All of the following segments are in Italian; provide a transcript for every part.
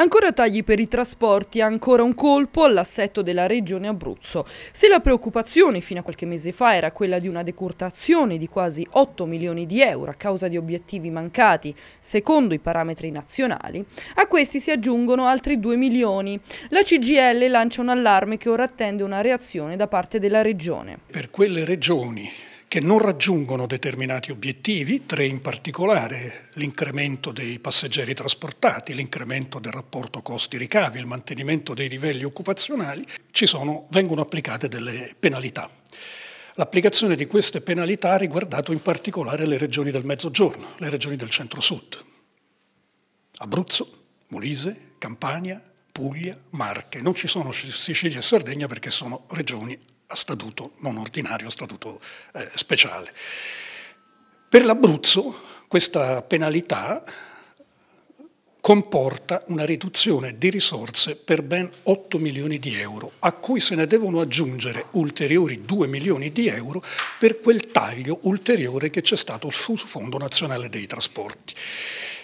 Ancora tagli per i trasporti, ancora un colpo all'assetto della regione Abruzzo. Se la preoccupazione fino a qualche mese fa era quella di una decurtazione di quasi 8 milioni di euro a causa di obiettivi mancati secondo i parametri nazionali, a questi si aggiungono altri 2 milioni. La CGL lancia un allarme che ora attende una reazione da parte della regione. Per quelle regioni che non raggiungono determinati obiettivi, tre in particolare, l'incremento dei passeggeri trasportati, l'incremento del rapporto costi-ricavi, il mantenimento dei livelli occupazionali, sono, vengono applicate delle penalità. L'applicazione di queste penalità ha riguardato in particolare le regioni del Mezzogiorno, le regioni del Centro-Sud, Abruzzo, Molise, Campania, Puglia, Marche. Non ci sono Sicilia e Sardegna perché sono regioni a statuto non ordinario, a statuto eh, speciale. Per l'Abruzzo questa penalità comporta una riduzione di risorse per ben 8 milioni di euro, a cui se ne devono aggiungere ulteriori 2 milioni di euro per quel taglio ulteriore che c'è stato sul Fondo Nazionale dei Trasporti.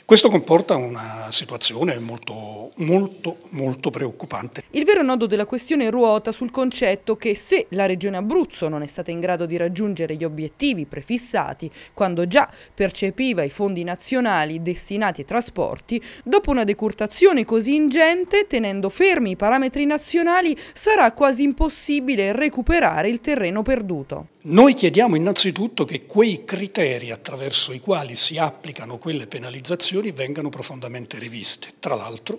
Questo comporta una situazione molto, molto, molto preoccupante. Il vero nodo della questione ruota sul concetto che se la Regione Abruzzo non è stata in grado di raggiungere gli obiettivi prefissati quando già percepiva i fondi nazionali destinati ai trasporti, dopo una decurtazione così ingente, tenendo fermi i parametri nazionali, sarà quasi impossibile recuperare il terreno perduto. Noi chiediamo innanzitutto che quei criteri attraverso i quali si applicano quelle penalizzazioni istituzioni vengano profondamente riviste. Tra l'altro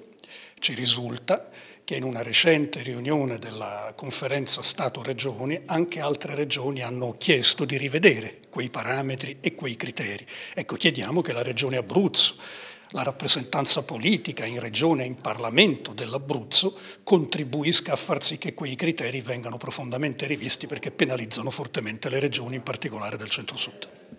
ci risulta che in una recente riunione della conferenza Stato-Regioni anche altre regioni hanno chiesto di rivedere quei parametri e quei criteri. Ecco, chiediamo che la regione Abruzzo, la rappresentanza politica in regione e in Parlamento dell'Abruzzo contribuisca a far sì che quei criteri vengano profondamente rivisti perché penalizzano fortemente le regioni, in particolare del centro-sud.